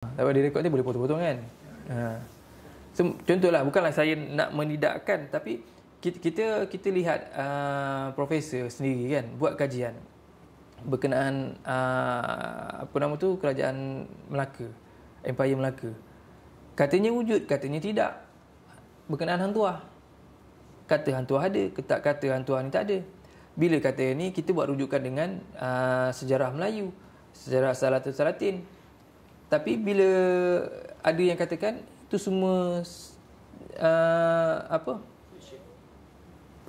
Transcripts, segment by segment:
Tak Dapat direkod ni boleh potong-potong kan? Ha. So, contohlah, bukanlah saya nak menidakkan tapi kita kita, kita lihat uh, profesor sendiri kan buat kajian berkenaan uh, apa nama tu kerajaan Melaka Empire Melaka katanya wujud katanya tidak berkenaan hantu ah kata hantu ada ke kata hantu ni tak ada bila kata ni kita buat rujukan dengan uh, sejarah Melayu sejarah Salatul Salatin tapi bila ada yang katakan itu semua uh, apa?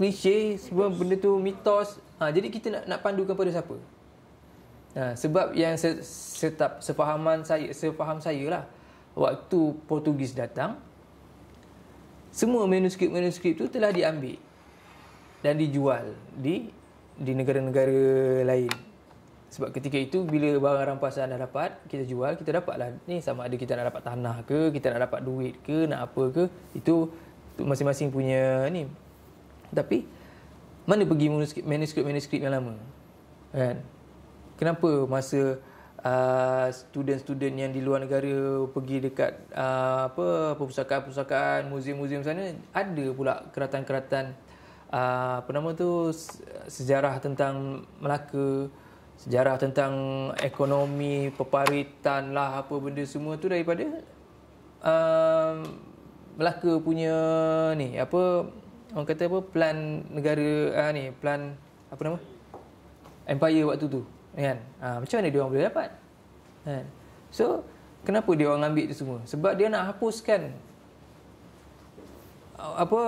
Klise, semua benda tu mitos. Ha, jadi kita nak nak pandukan pada siapa? Ha, sebab yang se, setap sepahaman saya sepaham saya lah waktu Portugis datang semua manuskrip-manuskrip tu telah diambil dan dijual di di negara-negara lain sebab ketika itu bila barang rampasan dah dapat, kita jual, kita dapatlah. Ni sama ada kita nak dapat tanah ke, kita nak dapat duit ke, nak apa ke, itu masing-masing punya ni. Tapi mana pergi manuskrip-manuskrip yang lama? Kan? Kenapa masa uh, student-student yang di luar negara pergi dekat uh, apa perpustakaan-perpustakaan, muzium-muzium sana ada pula keratan-keratan uh, apa nama tu sejarah tentang Melaka sejarah tentang ekonomi, peparitan lah apa benda semua tu daripada uh, Melaka punya ni apa orang kata apa plan negara uh, ni plan apa nama empire waktu tu kan uh, macam mana dia orang boleh dapat kan so kenapa dia orang ambil tu semua sebab dia nak hapuskan apa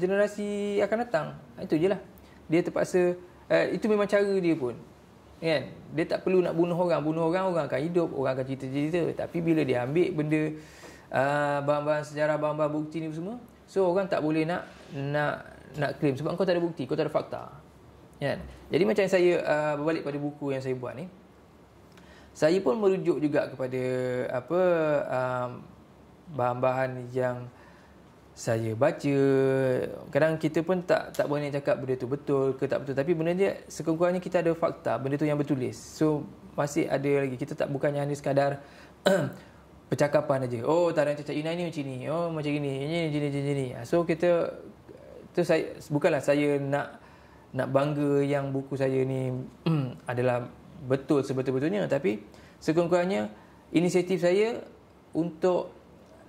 generasi akan datang itu je lah dia terpaksa uh, itu memang cara dia pun kan dia tak perlu nak bunuh orang bunuh orang orang akan hidup orang akan cerita-cerita tapi bila dia ambil benda uh, ah, bahan-bahan sejarah bahan-bahan bukti ni semua so orang tak boleh nak nak nak claim sebab kau tak ada bukti kau tak ada fakta kan jadi macam saya uh, berbalik pada buku yang saya buat ni saya pun merujuk juga kepada apa uh, bahan-bahan yang saya baca kadang kita pun tak tak boleh nak cakap benda tu betul ke tak betul tapi benda dia sekurang-kurangnya kita ada fakta benda tu yang bertulis so masih ada lagi kita tak bukannya hanya sekadar percakapan aja oh tarian cacat ini ni macam ni oh macam gini ini ini ini ini, ini. Ah, so kita tu saya bukannya saya nak nak bangga yang buku saya ni adalah betul sebetul-betulnya tapi sekurang-kurangnya inisiatif saya untuk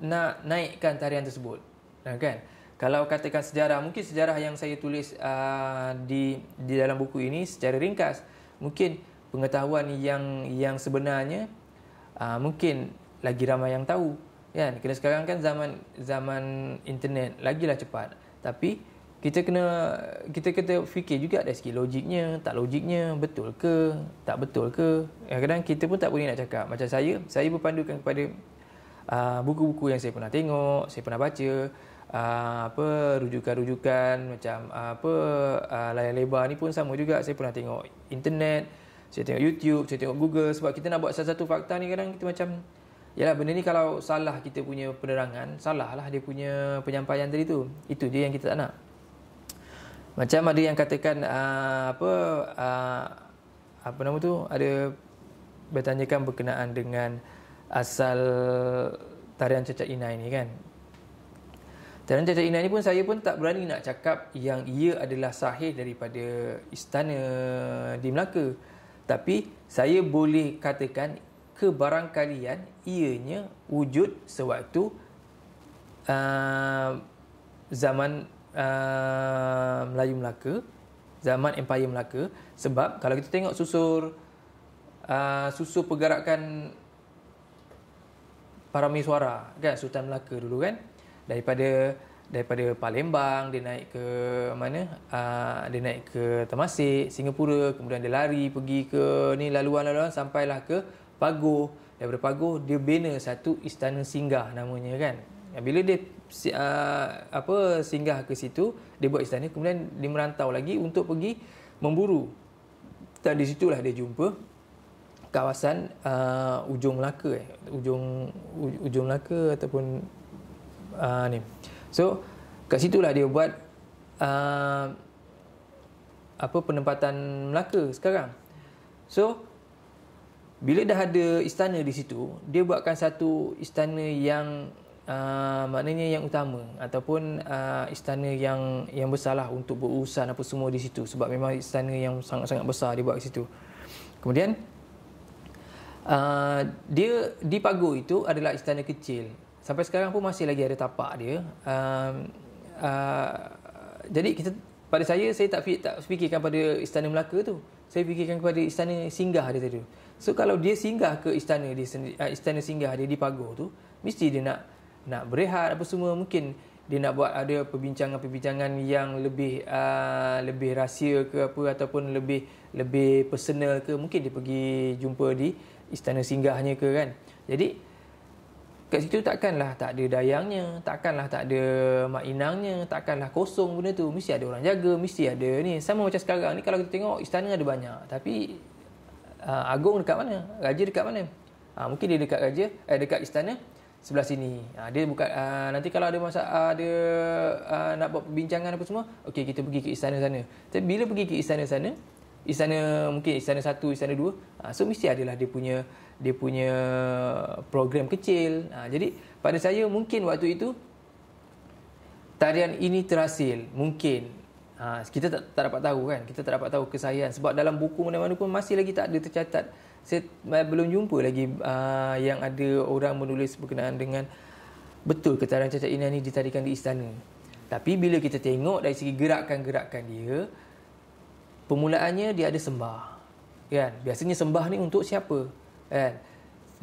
nak naikkan tarian tersebut kan kalau katakan sejarah mungkin sejarah yang saya tulis uh, di di dalam buku ini secara ringkas mungkin pengetahuan yang yang sebenarnya uh, mungkin lagi ramai yang tahu kan kena sekarang kan zaman zaman internet lagi lah cepat tapi kita kena kita kena fikir juga ada segi logiknya tak logiknya betul ke tak betul ke kadang-kadang kita pun tak boleh nak cakap macam saya saya berpandukan kepada uh, buku-buku yang saya pernah tengok saya pernah baca uh, apa rujukan-rujukan macam uh, apa uh, ah, layar lebar ni pun sama juga saya pernah tengok internet saya tengok YouTube saya tengok Google sebab kita nak buat satu-satu fakta ni kadang kita macam Yalah benda ni kalau salah kita punya penerangan salah lah dia punya penyampaian tadi tu Itu dia yang kita tak nak Macam ada yang katakan uh, Apa uh, Apa nama tu Ada bertanyakan berkenaan dengan Asal tarian cecak inai ni kan dan cacat ini pun saya pun tak berani nak cakap yang ia adalah sahih daripada istana di Melaka. Tapi saya boleh katakan kebarangkalian ianya wujud sewaktu uh, zaman uh, Melayu Melaka, zaman Empire Melaka. Sebab kalau kita tengok susur uh, susur pergerakan para miswara kan Sultan Melaka dulu kan, daripada daripada Palembang dia naik ke mana uh, dia naik ke Temasek Singapura kemudian dia lari pergi ke ni laluan-laluan sampailah ke Pagoh daripada Pagoh dia bina satu istana singgah namanya kan bila dia uh, apa singgah ke situ dia buat istana kemudian dia merantau lagi untuk pergi memburu dan di situlah dia jumpa kawasan uh, ujung Melaka eh ujung ujung Melaka ataupun uh, ni. So kat situlah dia buat uh, apa penempatan Melaka sekarang. So bila dah ada istana di situ, dia buatkan satu istana yang uh, maknanya yang utama ataupun uh, istana yang yang besarlah untuk berurusan apa semua di situ sebab memang istana yang sangat-sangat besar dia buat di situ. Kemudian uh, dia di Pago itu adalah istana kecil sampai sekarang pun masih lagi ada tapak dia. Um, uh, jadi kita pada saya saya tak tak fikirkan pada istana Melaka tu. Saya fikirkan kepada istana singgah dia tadi. So kalau dia singgah ke istana di uh, istana singgah dia di Pagoh tu, mesti dia nak nak berehat apa semua mungkin dia nak buat ada perbincangan-perbincangan yang lebih uh, lebih rahsia ke apa ataupun lebih lebih personal ke mungkin dia pergi jumpa di istana singgahnya ke kan. Jadi kat situ takkanlah tak ada dayangnya, takkanlah tak ada mak inangnya, takkanlah kosong benda tu. Mesti ada orang jaga, mesti ada ni. Sama macam sekarang ni kalau kita tengok istana ada banyak. Tapi uh, agung dekat mana? Raja dekat mana? Uh, mungkin dia dekat raja, eh dekat istana sebelah sini. Uh, dia buka uh, nanti kalau ada masa uh, ada uh, nak buat perbincangan apa semua, okey kita pergi ke istana sana. Tapi bila pergi ke istana sana, istana mungkin istana satu istana dua ha, so mesti adalah dia punya dia punya program kecil ha, jadi pada saya mungkin waktu itu tarian ini terhasil mungkin ha, kita tak, tak dapat tahu kan kita tak dapat tahu kesayangan sebab dalam buku mana-mana pun masih lagi tak ada tercatat saya belum jumpa lagi uh, yang ada orang menulis berkenaan dengan betul ke tarian cacat ini ditarikan di istana tapi bila kita tengok dari segi gerakan-gerakan dia Permulaannya dia ada sembah. Kan? Biasanya sembah ni untuk siapa? Kan?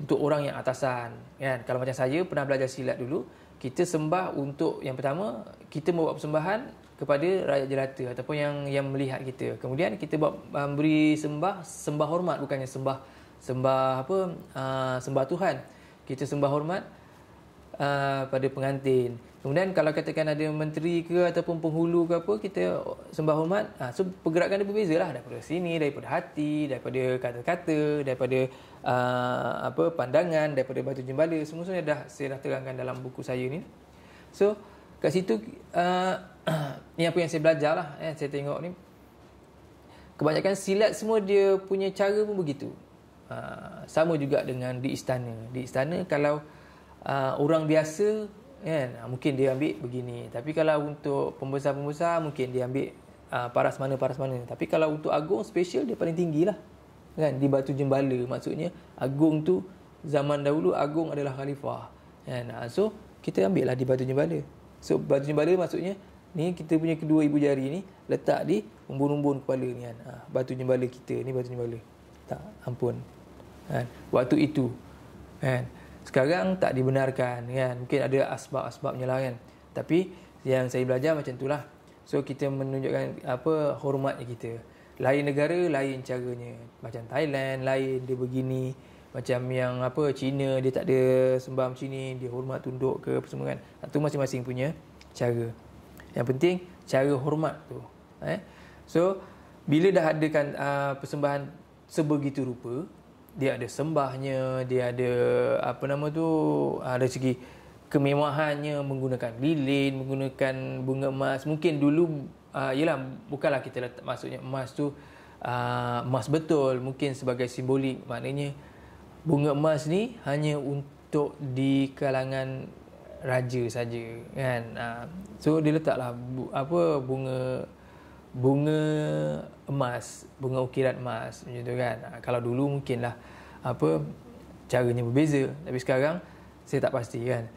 Untuk orang yang atasan. Kan? Kalau macam saya pernah belajar silat dulu, kita sembah untuk yang pertama, kita membuat persembahan kepada rakyat jelata ataupun yang yang melihat kita. Kemudian kita buat memberi um, sembah, sembah hormat bukannya sembah sembah apa? Uh, sembah Tuhan. Kita sembah hormat uh, pada pengantin. Kemudian kalau katakan ada menteri ke ataupun penghulu ke apa, kita sembah hormat. Uh, so pergerakan dia berbeza lah daripada sini, daripada hati, daripada kata-kata, daripada uh, apa pandangan, daripada batu jembala. Semua sebenarnya dah saya dah terangkan dalam buku saya ni. So kat situ, uh, ni apa yang saya belajar lah. Eh, saya tengok ni. Kebanyakan silat semua dia punya cara pun begitu. Uh, sama juga dengan di istana. Di istana kalau uh, orang biasa kan ah, mungkin dia ambil begini tapi kalau untuk pembesar-pembesar mungkin dia ambil uh, paras mana paras mana tapi kalau untuk agung special dia paling tinggilah kan di batu jembala maksudnya agung tu zaman dahulu agung adalah khalifah kan so kita ambil lah di batu jembala so batu jembala maksudnya ni kita punya kedua ibu jari ni letak di umbun-umbun kepala ni kan batu jembala kita ni batu jembala tak ampun kan waktu itu kan sekarang tak dibenarkan kan mungkin ada asbab-asbabnya lah kan tapi yang saya belajar macam itulah so kita menunjukkan apa hormatnya kita lain negara lain caranya macam Thailand lain dia begini macam yang apa Cina dia tak ada sembah macam dia hormat tunduk ke apa semua kan itu masing-masing punya cara yang penting cara hormat tu eh so bila dah adakan uh, persembahan sebegitu rupa dia ada sembahnya, dia ada apa nama tu, ada ah, segi kemewahannya menggunakan lilin, menggunakan bunga emas. Mungkin dulu uh, ah, yalah bukanlah kita letak maksudnya emas tu uh, emas betul, mungkin sebagai simbolik. Maknanya bunga emas ni hanya untuk di kalangan raja saja kan. Uh, so dia letaklah bu, apa bunga bunga emas, bunga ukiran emas macam tu kan. Ha, kalau dulu mungkinlah apa caranya berbeza tapi sekarang saya tak pasti kan.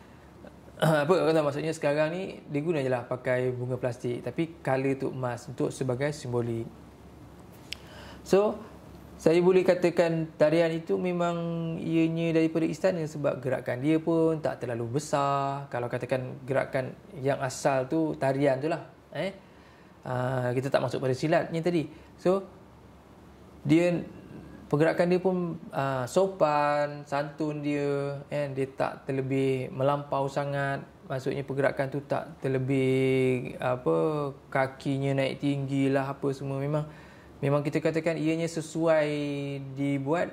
apa kata maksudnya sekarang ni dia guna jelah pakai bunga plastik tapi color tu emas untuk sebagai simbolik. So saya boleh katakan tarian itu memang ianya daripada istana sebab gerakan dia pun tak terlalu besar. Kalau katakan gerakan yang asal tu tarian tu lah. Eh? Ah, kita tak masuk pada silatnya tadi. So dia pergerakan dia pun uh, sopan, santun dia kan dia tak terlebih melampau sangat. Maksudnya pergerakan tu tak terlebih apa kakinya naik tinggi lah apa semua memang memang kita katakan ianya sesuai dibuat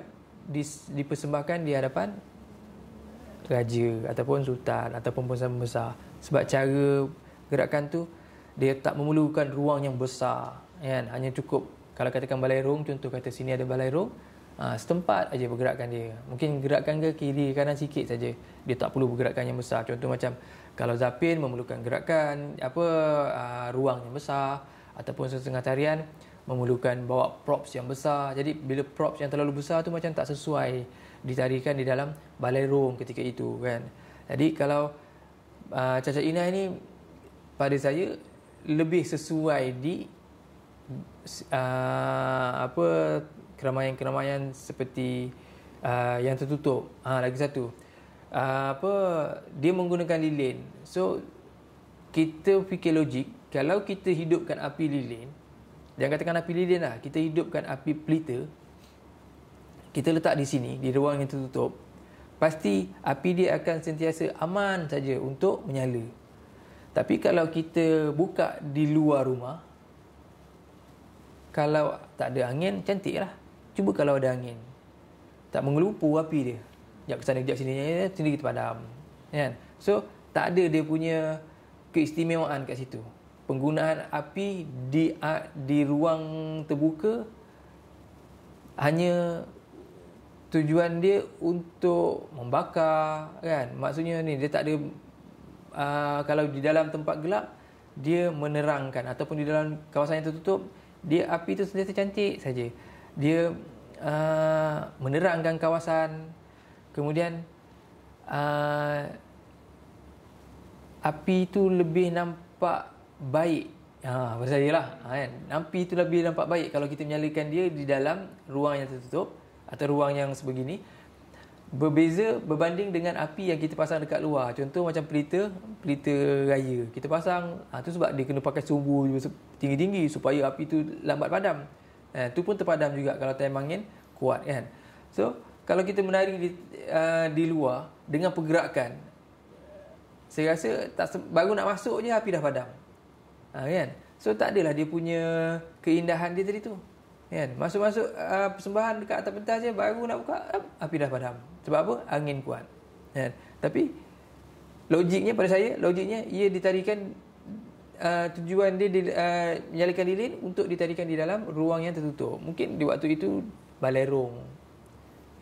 dipersembahkan di hadapan raja ataupun sultan ataupun pun sama besar sebab cara gerakan tu dia tak memerlukan ruang yang besar ya kan hanya cukup kalau katakan balai rong contoh kata sini ada balai rong ha, setempat aja bergerakkan dia mungkin gerakkan ke kiri kanan sikit saja dia tak perlu bergerakkan yang besar contoh macam kalau zapin memerlukan gerakan apa ha, ruang yang besar ataupun sesetengah tarian memerlukan bawa props yang besar jadi bila props yang terlalu besar tu macam tak sesuai ditarikan di dalam balai rong ketika itu kan jadi kalau uh, cacat inai ni pada saya lebih sesuai di uh, apa keramaian-keramaian seperti uh, yang tertutup. Ha, lagi satu. Uh, apa dia menggunakan lilin. So kita fikir logik kalau kita hidupkan api lilin, jangan katakan api lilin lah, kita hidupkan api pelita, kita letak di sini, di ruang yang tertutup, pasti api dia akan sentiasa aman saja untuk menyala. Tapi kalau kita buka di luar rumah, kalau tak ada angin, cantik lah. Cuba kalau ada angin. Tak mengelupu api dia. Sekejap ke sana, sekejap sini, sendiri kita padam. Kan? So, tak ada dia punya keistimewaan kat situ. Penggunaan api di di ruang terbuka hanya tujuan dia untuk membakar kan maksudnya ni dia tak ada Uh, kalau di dalam tempat gelap dia menerangkan ataupun di dalam kawasan yang tertutup dia api itu sentiasa cantik saja dia uh, menerangkan kawasan kemudian uh, api itu lebih nampak baik ha percayalah ha, kan api itu lebih nampak baik kalau kita menyalakan dia di dalam ruang yang tertutup atau ruang yang sebegini berbeza berbanding dengan api yang kita pasang dekat luar. Contoh macam pelita, pelita raya. Kita pasang, ha, tu sebab dia kena pakai sumbu tinggi-tinggi supaya api tu lambat padam. Ha, tu pun terpadam juga kalau temangin kuat kan. So, kalau kita menari di, uh, di luar dengan pergerakan, saya rasa tak baru nak masuk je api dah padam. Ha, kan? So, tak adalah dia punya keindahan dia tadi tu. Kan? Masuk-masuk uh, persembahan dekat atas pentas je, baru nak buka, api dah padam. Sebab apa? Angin kuat. Ya. Tapi logiknya pada saya, logiknya ia ditarikan uh, tujuan dia di, uh, menyalakan lilin untuk ditarikan di dalam ruang yang tertutup. Mungkin di waktu itu balerung.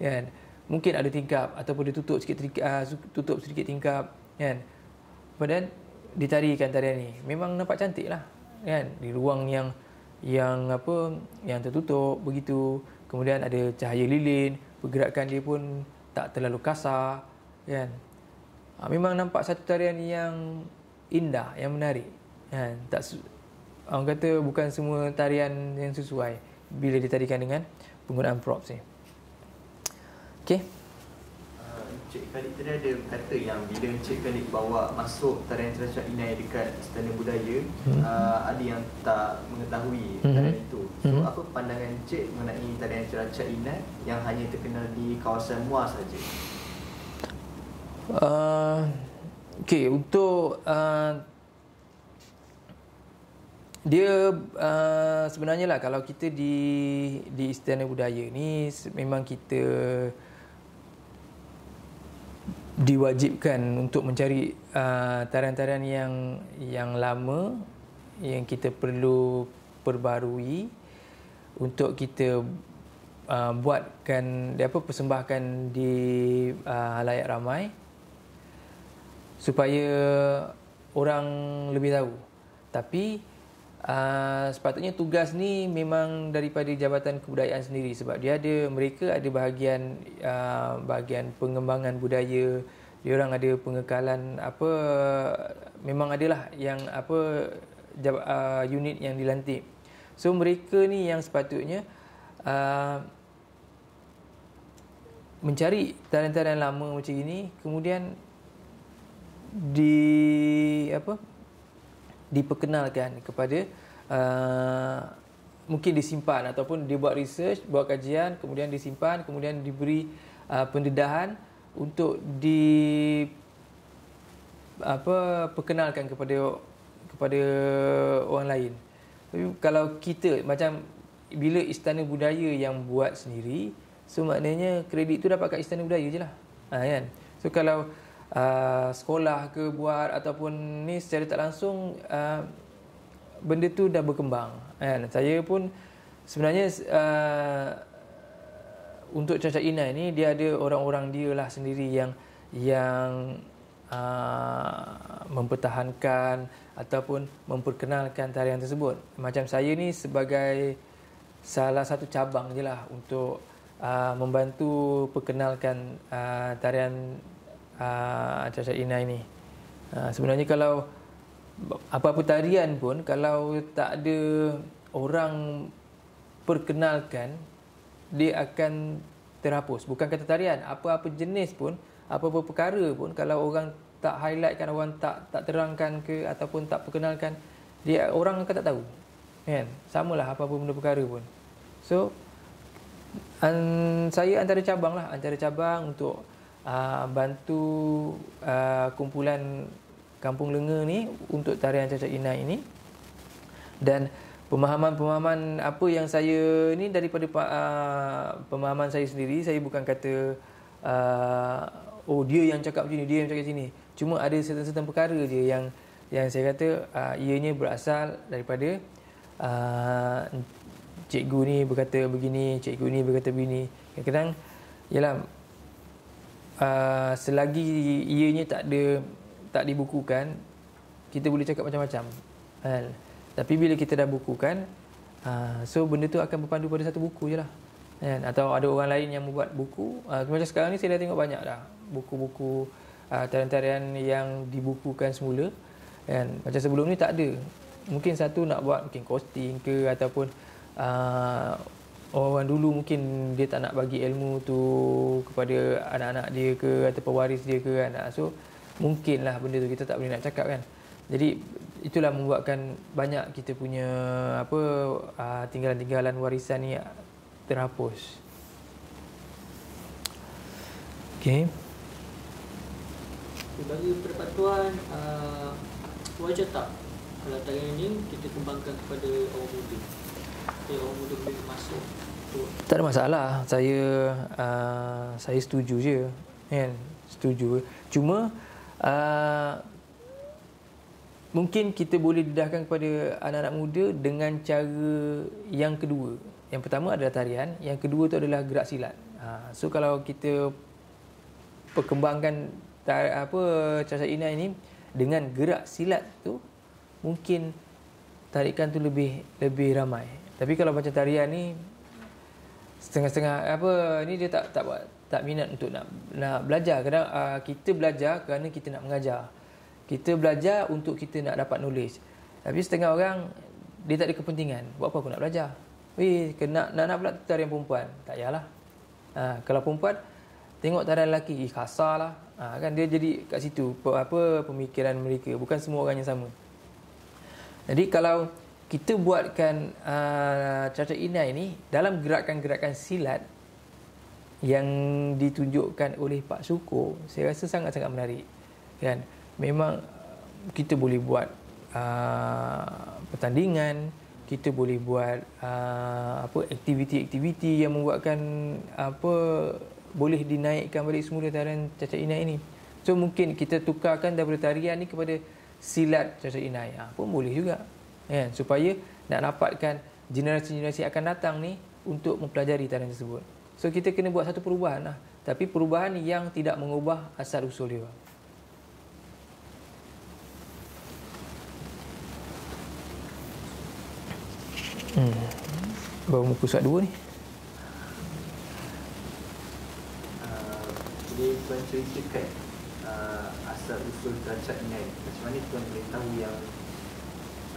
Ya. Mungkin ada tingkap ataupun ditutup sikit uh, tutup sedikit tingkap, kan. Kemudian ditarikan tarian ini Memang nampak cantik lah ya. di ruang yang yang apa yang tertutup begitu kemudian ada cahaya lilin pergerakan dia pun tak terlalu kasar kan ha, memang nampak satu tarian yang indah yang menarik kan tak orang kata bukan semua tarian yang sesuai bila ditarikan dengan penggunaan props ni Okay? Ah, Encik Khalid tadi ada kata yang bila Encik Khalid bawa masuk tarian Cerah Cerah Inai dekat Istana Budaya, hmm. uh, ada yang tak mengetahui hmm. tarian hmm mm-hmm. apa pandangan cik mengenai tarian Cha Inat yang hanya terkenal di kawasan Muar saja? Uh, okay, untuk uh, dia uh, sebenarnya lah kalau kita di di istana budaya ni memang kita diwajibkan untuk mencari uh, tarian-tarian yang yang lama yang kita perlu perbarui untuk kita uh, buatkan dia apa persembahkan di uh, layak ramai supaya orang lebih tahu tapi uh, sepatutnya tugas ni memang daripada jabatan kebudayaan sendiri sebab dia ada mereka ada bahagian uh, bahagian pengembangan budaya dia orang ada pengekalan apa memang adalah yang apa jab, uh, unit yang dilantik So mereka ni yang sepatutnya uh, mencari talent-talent lama macam ini kemudian di apa diperkenalkan kepada uh, mungkin disimpan ataupun dia buat research, buat kajian, kemudian disimpan, kemudian diberi uh, pendedahan untuk di apa perkenalkan kepada kepada orang lain. Tapi kalau kita macam bila istana budaya yang buat sendiri, so maknanya kredit tu dapat kat istana budaya je lah. Ha, kan? So kalau uh, sekolah ke buat ataupun ni secara tak langsung, uh, benda tu dah berkembang. Kan? Saya pun sebenarnya uh, untuk Cacat Inai ni, dia ada orang-orang dia lah sendiri yang yang Uh, mempertahankan ataupun memperkenalkan tarian tersebut. Macam saya ni sebagai salah satu cabang je lah untuk aa, uh, membantu perkenalkan aa, uh, tarian aa, Cacat Inai ni. Aa, sebenarnya kalau apa-apa tarian pun kalau tak ada orang perkenalkan dia akan terhapus. Bukan kata tarian, apa-apa jenis pun apa-apa perkara pun kalau orang tak highlightkan orang tak tak terangkan ke ataupun tak perkenalkan dia orang akan tak tahu kan samalah apa-apa benda perkara pun so an, saya antara cabang lah antara cabang untuk uh, bantu uh, kumpulan Kampung Lenga ni untuk tarian cacat Ina ini dan pemahaman-pemahaman apa yang saya ni daripada uh, pemahaman saya sendiri saya bukan kata uh, oh dia yang cakap macam ni dia yang cakap macam ni cuma ada certain-certain perkara je yang yang saya kata uh, ianya berasal daripada uh, cikgu ni berkata begini cikgu ni berkata begini kadang-kadang ialah uh, ah, selagi ianya tak ada tak dibukukan kita boleh cakap macam-macam kan? tapi bila kita dah bukukan so benda tu akan berpandu pada satu buku je lah kan? atau ada orang lain yang membuat buku uh, macam sekarang ni saya dah tengok banyak dah buku-buku uh, tarian-tarian yang dibukukan semula Dan macam sebelum ni tak ada mungkin satu nak buat mungkin costing ke ataupun uh, orang dulu mungkin dia tak nak bagi ilmu tu kepada anak-anak dia ke atau pewaris dia ke kan so mungkinlah benda tu kita tak boleh nak cakap kan jadi itulah membuatkan banyak kita punya apa tinggalan-tinggalan warisan ni terhapus. Okay. Bagi perpatuan uh, wajar tak kalau tadi ini kita kembangkan kepada orang muda. Okay, orang muda boleh masuk. Tu. Tak ada masalah. Saya uh, saya setuju je. Kan? Setuju. Cuma uh, mungkin kita boleh dedahkan kepada anak-anak muda dengan cara yang kedua yang pertama adalah tarian, yang kedua tu adalah gerak silat. Ha, so kalau kita perkembangkan tar, apa cara ina ini dengan gerak silat tu mungkin tarikan tu lebih lebih ramai. Tapi kalau macam tarian ni setengah-setengah apa ni dia tak tak buat tak minat untuk nak nak belajar kerana uh, kita belajar kerana kita nak mengajar. Kita belajar untuk kita nak dapat knowledge. Tapi setengah orang dia tak ada kepentingan. Buat apa aku nak belajar? Wih, kena nak, nak pula tarian perempuan. Tak yalah. Ha, kalau perempuan tengok tarian lelaki, ih kasarlah. Ha, kan dia jadi kat situ apa pemikiran mereka, bukan semua orang yang sama. Jadi kalau kita buatkan uh, ha, cara ina ini dalam gerakan-gerakan silat yang ditunjukkan oleh Pak Suko, saya rasa sangat-sangat menarik. Kan? Memang kita boleh buat uh, pertandingan, kita boleh buat uh, apa aktiviti-aktiviti yang membuatkan apa boleh dinaikkan balik semula tarian cacat inai ini. So mungkin kita tukarkan daripada tarian ini kepada silat cacat inai. Ha, pun boleh juga. Ya, supaya nak dapatkan generasi-generasi akan datang ni untuk mempelajari tarian tersebut. So kita kena buat satu perubahan lah. Tapi perubahan yang tidak mengubah asal usul dia. Hmm. Baru muka surat 2 ni. Jadi ah, tuan ceritakan uh, ah, asal usul kerajaan ni kan. macam mana tuan boleh tahu yang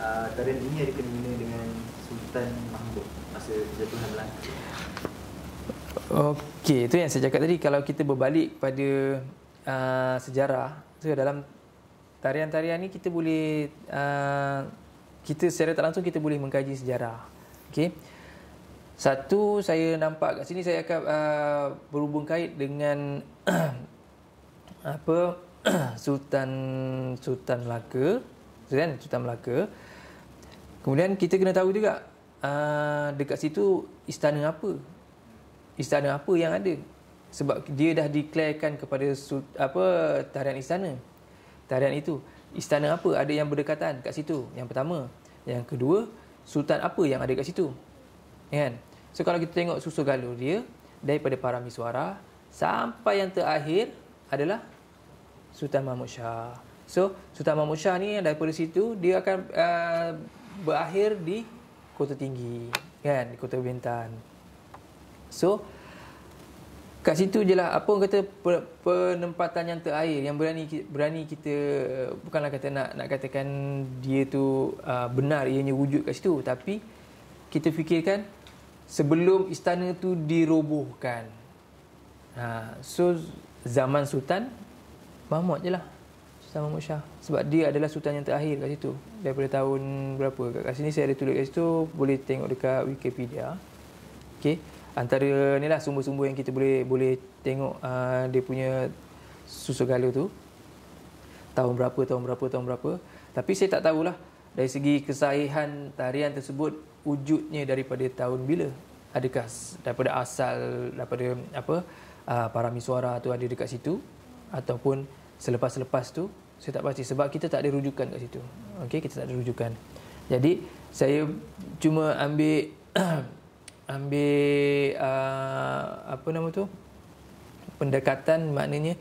uh, tarian ini ada kena dengan Sultan Mahmud masa Jatuhan Melaka Okey, itu yang saya cakap tadi. Kalau kita berbalik pada uh, sejarah, so dalam tarian-tarian ni kita boleh uh, kita secara tak langsung kita boleh mengkaji sejarah. Okey. Satu saya nampak kat sini saya akan uh, berhubung kait dengan apa Sultan Sultan Melaka, Sultan Sultan Melaka. Kemudian kita kena tahu juga uh, dekat situ istana apa? Istana apa yang ada? Sebab dia dah declarekan kepada apa tarian istana. Tarian itu istana apa ada yang berdekatan kat situ yang pertama yang kedua sultan apa yang ada kat situ ya kan so kalau kita tengok susu galur dia daripada Parameswara sampai yang terakhir adalah Sultan Mahmud Shah so Sultan Mahmud Shah ni yang daripada situ dia akan uh, berakhir di Kota Tinggi kan di Kota Bintan so kat situ jelah apa orang kata penempatan yang terakhir yang berani berani kita bukanlah kata nak nak katakan dia tu uh, benar ianya wujud kat situ tapi kita fikirkan sebelum istana tu dirobohkan ha so zaman sultan Mahmud jelah Sultan Mahmud Shah sebab dia adalah sultan yang terakhir kat situ daripada tahun berapa kat sini saya ada tulis kat situ boleh tengok dekat wikipedia okey antara ni lah sumber-sumber yang kita boleh boleh tengok uh, dia punya susu gala tu tahun berapa tahun berapa tahun berapa tapi saya tak tahulah dari segi kesahihan tarian tersebut wujudnya daripada tahun bila adakah daripada asal daripada apa uh, parami suara tu ada dekat situ ataupun selepas-selepas tu saya tak pasti sebab kita tak ada rujukan kat situ okey kita tak ada rujukan jadi saya cuma ambil ambil uh, apa nama tu pendekatan maknanya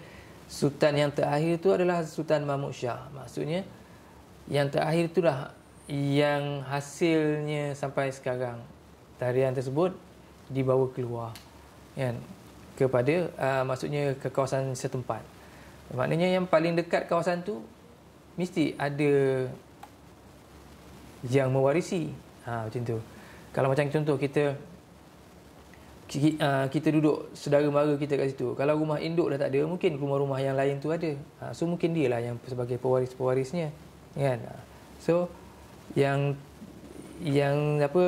sultan yang terakhir tu adalah sultan Mahmud Shah maksudnya yang terakhir itulah yang hasilnya sampai sekarang tarian tersebut dibawa keluar kan kepada uh, maksudnya ke kawasan setempat maknanya yang paling dekat kawasan tu mesti ada yang mewarisi ha, macam tu kalau macam contoh kita Ah, kita duduk saudara mara kita kat situ. Kalau rumah induk dah tak ada, mungkin rumah-rumah yang lain tu ada. Ah, so mungkin dia lah yang sebagai pewaris-pewarisnya. Kan? Ah, so yang yang apa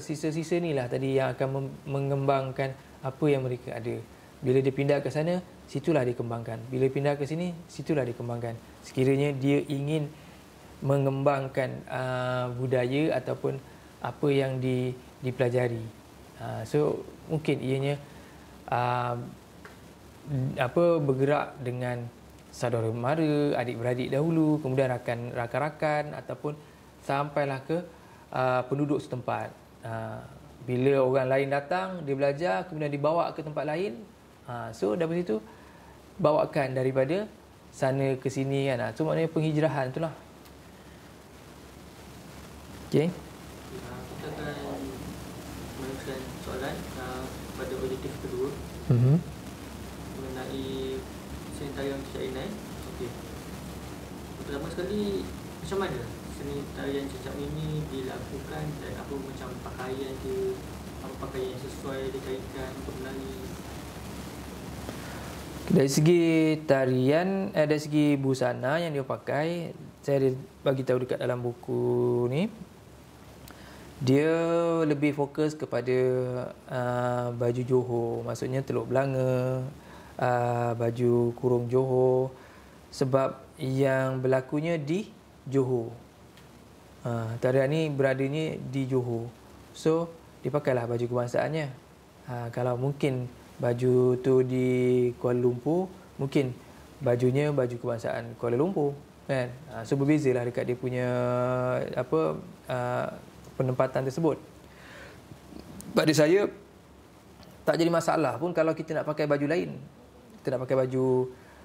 sisa-sisa ni lah tadi yang akan mengembangkan apa yang mereka ada. Bila dia pindah ke sana, situlah dia kembangkan. Bila pindah ke sini, situlah dia kembangkan. Sekiranya dia ingin mengembangkan uh, budaya ataupun apa yang di, dipelajari. Ah, so mungkin ianya uh, apa bergerak dengan saudara mara, adik-beradik dahulu, kemudian rakan rakan-rakan ataupun sampailah ke uh, penduduk setempat. Uh, bila orang lain datang, dia belajar, kemudian dibawa ke tempat lain. Uh, so dari situ bawakan daripada sana ke sini kan. Itu so, maknanya penghijrahan itulah. Okay. Mhm. Mengenai sanitarium cecak inai. Eh? Okey. Pertama sekali, macam mana seni tarian cecak ini dilakukan dan apa macam pakaian dia? Apa pakaian yang sesuai dikaitkan untuk menari dari segi tarian eh, dari segi busana yang dia pakai saya bagi tahu dekat dalam buku ni dia lebih fokus kepada uh, baju Johor maksudnya Teluk Belanga uh, baju kurung Johor sebab yang berlakunya di Johor uh, tarian ini beradanya di Johor so dipakailah baju kebangsaannya uh, kalau mungkin baju tu di Kuala Lumpur mungkin bajunya baju kebangsaan Kuala Lumpur kan uh, so berbezalah dekat dia punya apa uh, penempatan tersebut. Bagi saya tak jadi masalah pun kalau kita nak pakai baju lain. Kita nak pakai baju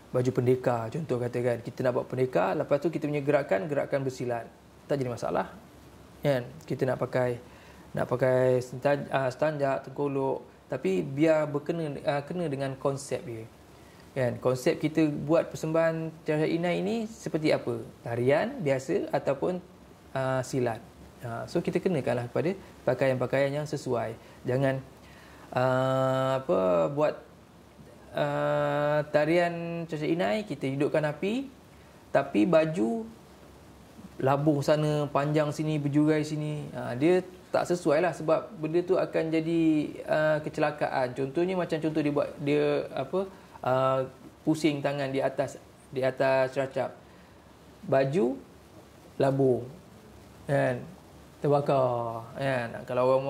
baju pendekar contoh katakan kita nak buat pendekar lepas tu kita punya gerakan gerakan bersilat. Tak jadi masalah. Kan? Kita nak pakai nak pakai standar ah, tergolok tapi biar berkena ah, kena dengan konsep dia. Kan? Konsep kita buat persembahan Tiara Inai ini seperti apa? Tarian biasa ataupun uh, silat. Ha, so kita kenakanlah kepada pakaian-pakaian yang sesuai. Jangan uh, apa buat uh, tarian cuaca inai kita hidupkan api tapi baju labuh sana panjang sini berjurai sini ha, dia tak sesuai lah sebab benda tu akan jadi uh, kecelakaan contohnya macam contoh dia buat dia apa uh, pusing tangan di atas di atas ceracap baju labuh kan terbakar kan kalau orang